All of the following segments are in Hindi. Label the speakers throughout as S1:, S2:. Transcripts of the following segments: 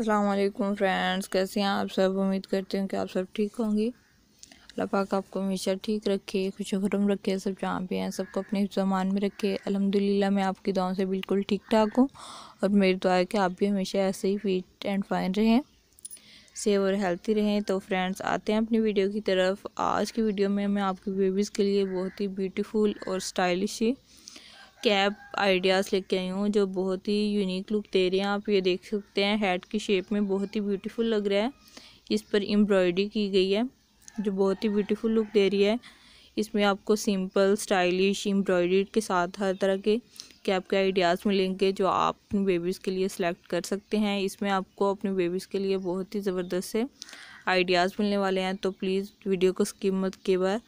S1: असलकुम फ्रेंड्स कैसे हैं आप सब उम्मीद करते हैं कि आप सब ठीक होंगे अल्लाह पाक आपको हमेशा ठीक रखे खुश खुरम रखे सब जहाँ पे हैं सबको अपने सामान में रखे अलहमदिल्ला मैं आपकी दुआओं से बिल्कुल ठीक ठाक हूँ और मेरी दुआ है कि आप भी हमेशा ऐसे ही फिट एंड फाइन रहें सेव और हेल्थी रहें तो फ्रेंड्स आते हैं अपनी वीडियो की तरफ आज की वीडियो में मैं आपकी बेबीज़ के लिए बहुत ही ब्यूटीफुल और स्टाइलिश कैप आइडियाज़ लेके आई हूँ जो बहुत ही यूनिक लुक दे रहे हैं आप ये देख सकते हैं हेड की शेप में बहुत ही ब्यूटीफुल लग रहा है इस पर एम्ब्रॉयडरी की गई है जो बहुत ही ब्यूटीफुल लुक दे रही है इसमें आपको सिंपल स्टाइलिश एम्ब्रॉयडरी के साथ हर तरह के कैप के आइडियाज़ मिलेंगे जो आप अपने बेबीज़ के लिए सिलेक्ट कर सकते हैं इसमें आपको अपने बेबीज़ के लिए बहुत ही ज़बरदस्त से आइडियाज़ मिलने वाले हैं तो प्लीज़ वीडियो को स्किप मत के बार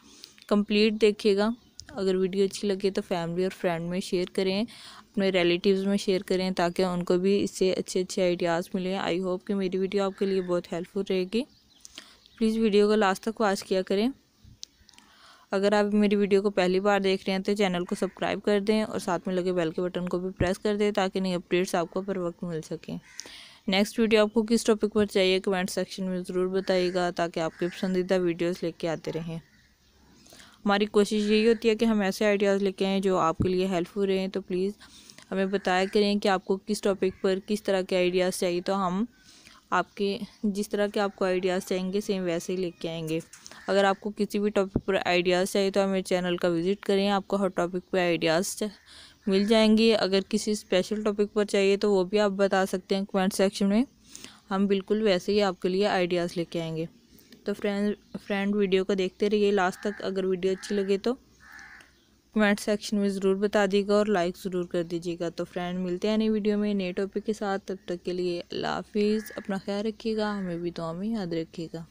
S1: कंप्लीट देखिएगा अगर वीडियो अच्छी लगे तो फैमिली और फ्रेंड में शेयर करें अपने रिलेटिव्स में शेयर करें ताकि उनको भी इससे अच्छे अच्छे आइडियाज़ मिलें आई होप कि मेरी वीडियो आपके लिए बहुत हेल्पफुल रहेगी प्लीज़ वीडियो को लास्ट तक वॉच किया करें अगर आप मेरी वीडियो को पहली बार देख रहे हैं तो चैनल को सब्सक्राइब कर दें और साथ में लगे बेल के बटन को भी प्रेस कर दें ताकि नई अपडेट्स आपको पर वक्त मिल सकें नेक्स्ट वीडियो आपको किस टॉपिक पर चाहिए कमेंट सेक्शन में ज़रूर बताइएगा ताकि आपके पसंदीदा वीडियोस लेके आते रहें हमारी कोशिश यही होती है कि हम ऐसे आइडियाज़ लेके आएँ जो आपके लिए हेल्पफुल रहें तो प्लीज़ हमें बताया करें कि आपको किस टॉपिक पर किस तरह के आइडियाज़ चाहिए तो हम आपके जिस तरह के आपको आइडियाज़ चाहिए सेम वैसे ही लेके आएंगे अगर आपको किसी भी टॉपिक पर आइडियाज़ चाहिए तो हमें चैनल का विज़िट करें आपको हर टॉपिक पर आइडियाज़ मिल जाएंगे अगर किसी स्पेशल टॉपिक पर चाहिए तो वो भी आप बता सकते हैं कमेंट सेक्शन में हम बिल्कुल वैसे ही आपके लिए आइडियाज़ लेके आएंगे तो फ्रेंड फ्रेंड वीडियो को देखते रहिए लास्ट तक अगर वीडियो अच्छी लगे तो कमेंट सेक्शन में ज़रूर बता दीजिएगा और लाइक ज़रूर कर दीजिएगा तो फ्रेंड मिलते हैं नई वीडियो में नए टॉपिक के साथ तब तक के लिए अल्लाह हाफिज़ अपना ख्याल रखिएगा हमें भी दुआ में याद रखिएगा